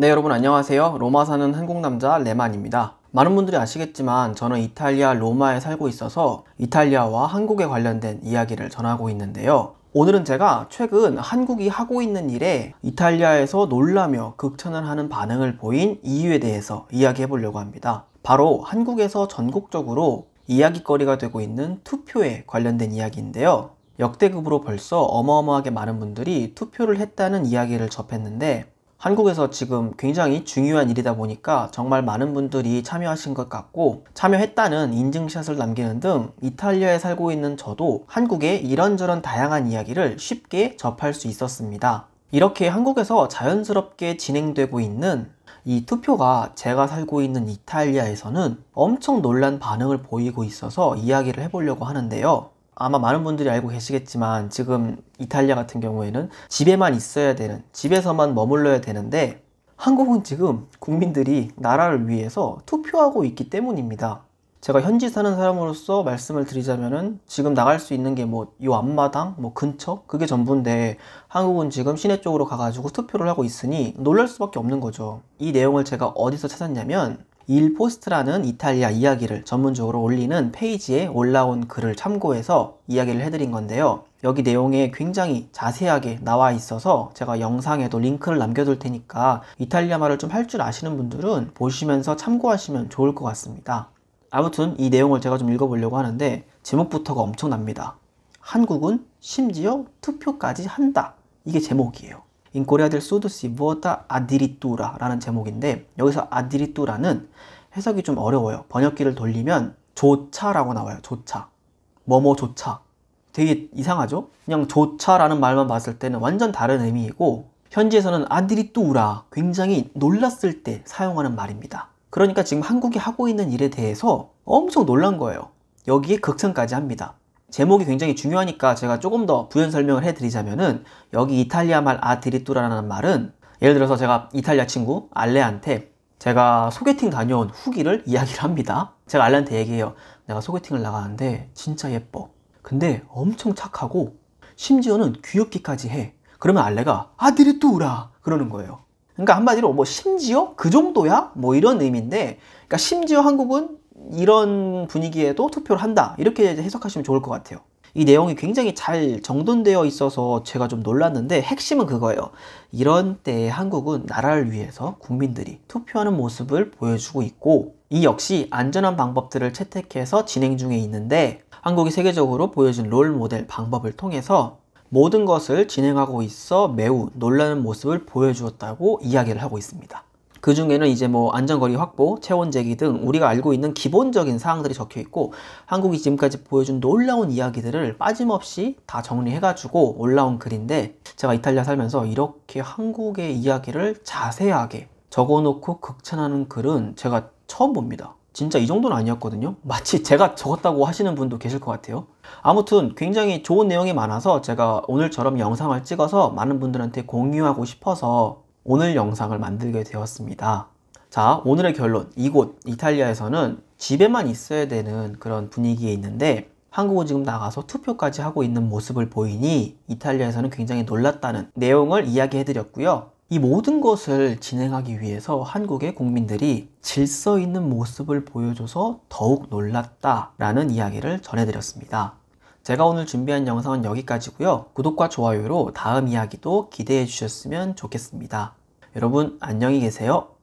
네 여러분 안녕하세요 로마 사는 한국 남자 레만입니다 많은 분들이 아시겠지만 저는 이탈리아 로마에 살고 있어서 이탈리아와 한국에 관련된 이야기를 전하고 있는데요 오늘은 제가 최근 한국이 하고 있는 일에 이탈리아에서 놀라며 극찬을 하는 반응을 보인 이유에 대해서 이야기해 보려고 합니다 바로 한국에서 전국적으로 이야기거리가 되고 있는 투표에 관련된 이야기인데요 역대급으로 벌써 어마어마하게 많은 분들이 투표를 했다는 이야기를 접했는데 한국에서 지금 굉장히 중요한 일이다 보니까 정말 많은 분들이 참여하신 것 같고 참여했다는 인증샷을 남기는 등 이탈리아에 살고 있는 저도 한국의 이런저런 다양한 이야기를 쉽게 접할 수 있었습니다. 이렇게 한국에서 자연스럽게 진행되고 있는 이 투표가 제가 살고 있는 이탈리아에서는 엄청 놀란 반응을 보이고 있어서 이야기를 해보려고 하는데요. 아마 많은 분들이 알고 계시겠지만 지금 이탈리아 같은 경우에는 집에만 있어야 되는 집에서만 머물러야 되는데 한국은 지금 국민들이 나라를 위해서 투표하고 있기 때문입니다. 제가 현지 사는 사람으로서 말씀을 드리자면은 지금 나갈 수 있는 게뭐요 앞마당, 뭐 근처 그게 전부인데 한국은 지금 시내 쪽으로 가가지고 투표를 하고 있으니 놀랄 수밖에 없는 거죠. 이 내용을 제가 어디서 찾았냐면 일 포스트라는 이탈리아 이야기를 전문적으로 올리는 페이지에 올라온 글을 참고해서 이야기를 해드린 건데요. 여기 내용에 굉장히 자세하게 나와 있어서 제가 영상에도 링크를 남겨둘 테니까 이탈리아 말을 좀 할 줄 아시는 분들은 보시면서 참고하시면 좋을 것 같습니다. 아무튼 이 내용을 제가 좀 읽어보려고 하는데 제목부터가 엄청납니다. 한국은 심지어 투표까지 한다. 이게 제목이에요. In Korea del Sud si vota addiritura라는 제목인데 여기서 addiritura는 해석이 좀 어려워요. 번역기를 돌리면 조차라고 나와요. 조차. 뭐뭐 조차. 되게 이상하죠? 그냥 조차라는 말만 봤을 때는 완전 다른 의미이고 현지에서는 아디리뚜우라 굉장히 놀랐을 때 사용하는 말입니다. 그러니까 지금 한국이 하고 있는 일에 대해서 엄청 놀란 거예요. 여기에 극찬까지 합니다. 제목이 굉장히 중요하니까 제가 조금 더 부연 설명을 해드리자면은 여기 이탈리아 말아드리뚜라라는 말은 예를 들어서 제가 이탈리아 친구 알레한테 제가 소개팅 다녀온 후기를 이야기를 합니다. 제가 알레한테 얘기해요. 내가 소개팅을 나가는데 진짜 예뻐. 근데 엄청 착하고 심지어는 귀엽기까지 해. 그러면 알레가 아드리뚜라 그러는 거예요. 그러니까 한마디로 뭐 심지어 그 정도야 뭐 이런 의미인데 그러니까 심지어 한국은 이런 분위기에도 투표를 한다 이렇게 해석하시면 좋을 것 같아요. 이 내용이 굉장히 잘 정돈되어 있어서 제가 좀 놀랐는데 핵심은 그거예요. 이런 때에 한국은 나라를 위해서 국민들이 투표하는 모습을 보여주고 있고 이 역시 안전한 방법들을 채택해서 진행 중에 있는데 한국이 세계적으로 보여준 롤 모델 방법을 통해서 모든 것을 진행하고 있어 매우 놀라는 모습을 보여주었다고 이야기를 하고 있습니다. 그 중에는 이제 뭐 안전거리 확보, 체온 제기 등 우리가 알고 있는 기본적인 사항들이 적혀 있고 한국이 지금까지 보여준 놀라운 이야기들을 빠짐없이 다 정리해가지고 올라온 글인데 제가 이탈리아 살면서 이렇게 한국의 이야기를 자세하게 적어놓고 극찬하는 글은 제가 처음 봅니다. 진짜 이 정도는 아니었거든요. 마치 제가 적었다고 하시는 분도 계실 것 같아요. 아무튼 굉장히 좋은 내용이 많아서 제가 오늘처럼 영상을 찍어서 많은 분들한테 공유하고 싶어서 오늘 영상을 만들게 되었습니다. 자, 오늘의 결론. 이곳, 이탈리아에서는 집에만 있어야 되는 그런 분위기에 있는데 한국은 지금 나가서 투표까지 하고 있는 모습을 보이니 이탈리아에서는 굉장히 놀랐다는 내용을 이야기해드렸고요. 이 모든 것을 진행하기 위해서 한국의 국민들이 질서 있는 모습을 보여줘서 더욱 놀랐다라는 이야기를 전해드렸습니다. 제가 오늘 준비한 영상은 여기까지고요. 구독과 좋아요로 다음 이야기도 기대해 주셨으면 좋겠습니다. 여러분 안녕히 계세요.